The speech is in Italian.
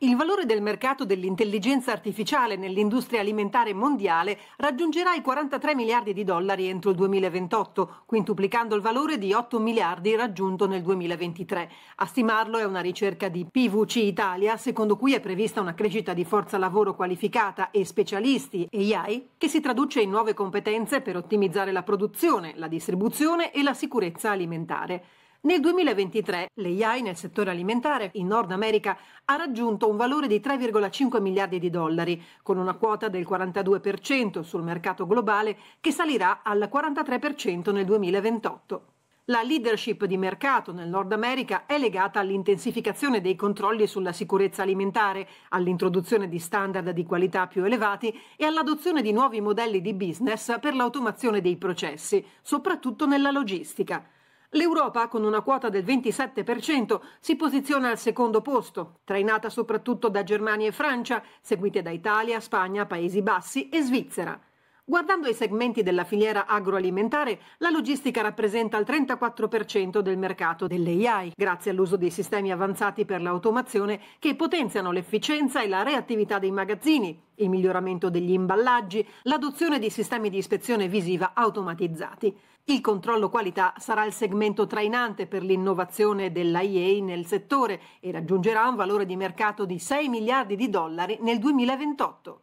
Il valore del mercato dell'intelligenza artificiale nell'industria alimentare mondiale raggiungerà i 43 miliardi di dollari entro il 2028, quintuplicando il valore di 8 miliardi raggiunto nel 2023. A stimarlo è una ricerca di PVC Italia, secondo cui è prevista una crescita di forza lavoro qualificata e specialisti AI, che si traduce in nuove competenze per ottimizzare la produzione, la distribuzione e la sicurezza alimentare. Nel 2023 l'AI nel settore alimentare in Nord America ha raggiunto un valore di 3,5 miliardi di dollari, con una quota del 42% sul mercato globale che salirà al 43% nel 2028. La leadership di mercato nel Nord America è legata all'intensificazione dei controlli sulla sicurezza alimentare, all'introduzione di standard di qualità più elevati e all'adozione di nuovi modelli di business per l'automazione dei processi, soprattutto nella logistica. L'Europa, con una quota del 27%, si posiziona al secondo posto, trainata soprattutto da Germania e Francia, seguite da Italia, Spagna, Paesi Bassi e Svizzera. Guardando i segmenti della filiera agroalimentare, la logistica rappresenta il 34% del mercato dell'AI, grazie all'uso di sistemi avanzati per l'automazione che potenziano l'efficienza e la reattività dei magazzini, il miglioramento degli imballaggi, l'adozione di sistemi di ispezione visiva automatizzati. Il controllo qualità sarà il segmento trainante per l'innovazione dell'AIA nel settore e raggiungerà un valore di mercato di 6 miliardi di dollari nel 2028.